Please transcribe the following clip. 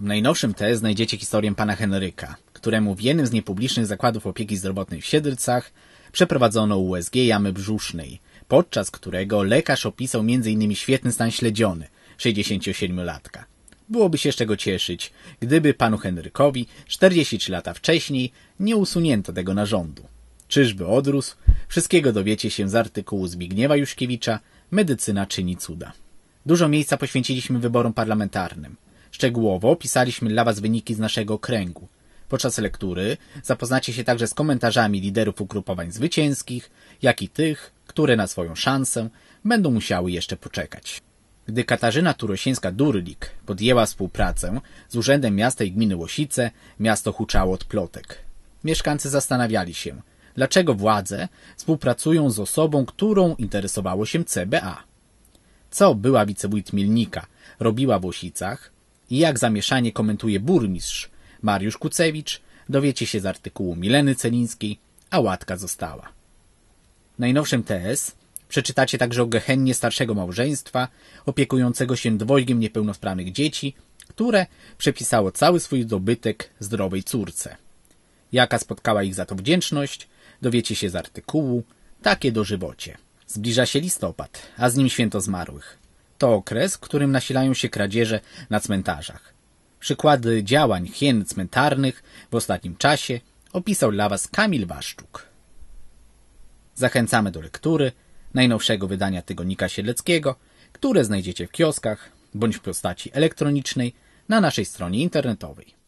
W najnowszym te znajdziecie historię pana Henryka, któremu w jednym z niepublicznych zakładów opieki zdrowotnej w Siedlcach przeprowadzono USG jamy brzusznej, podczas którego lekarz opisał m.in. świetny stan śledziony, 67-latka. Byłoby się z czego cieszyć, gdyby panu Henrykowi 43 lata wcześniej nie usunięto tego narządu. Czyżby odrósł? Wszystkiego dowiecie się z artykułu Zbigniewa Juszkiewicza medycyna czyni cuda. Dużo miejsca poświęciliśmy wyborom parlamentarnym. Szczegółowo pisaliśmy dla Was wyniki z naszego kręgu. Podczas lektury zapoznacie się także z komentarzami liderów ugrupowań zwycięskich, jak i tych, które na swoją szansę będą musiały jeszcze poczekać. Gdy Katarzyna Turosińska-Durlik podjęła współpracę z Urzędem Miasta i Gminy Łosice, miasto huczało od plotek. Mieszkańcy zastanawiali się – Dlaczego władze współpracują z osobą, którą interesowało się CBA? Co była wicewójt Milnika robiła w Osicach i jak zamieszanie komentuje burmistrz Mariusz Kucewicz, dowiecie się z artykułu Mileny Celińskiej, a łatka została. W najnowszym TS przeczytacie także o gehennie starszego małżeństwa, opiekującego się dwojgiem niepełnosprawnych dzieci, które przepisało cały swój dobytek zdrowej córce. Jaka spotkała ich za to wdzięczność, dowiecie się z artykułu Takie dożywocie. Zbliża się listopad, a z nim święto zmarłych. To okres, w którym nasilają się kradzieże na cmentarzach. Przykłady działań hien cmentarnych w ostatnim czasie opisał dla Was Kamil Waszczuk. Zachęcamy do lektury najnowszego wydania tygodnika Siedleckiego, które znajdziecie w kioskach bądź w postaci elektronicznej na naszej stronie internetowej.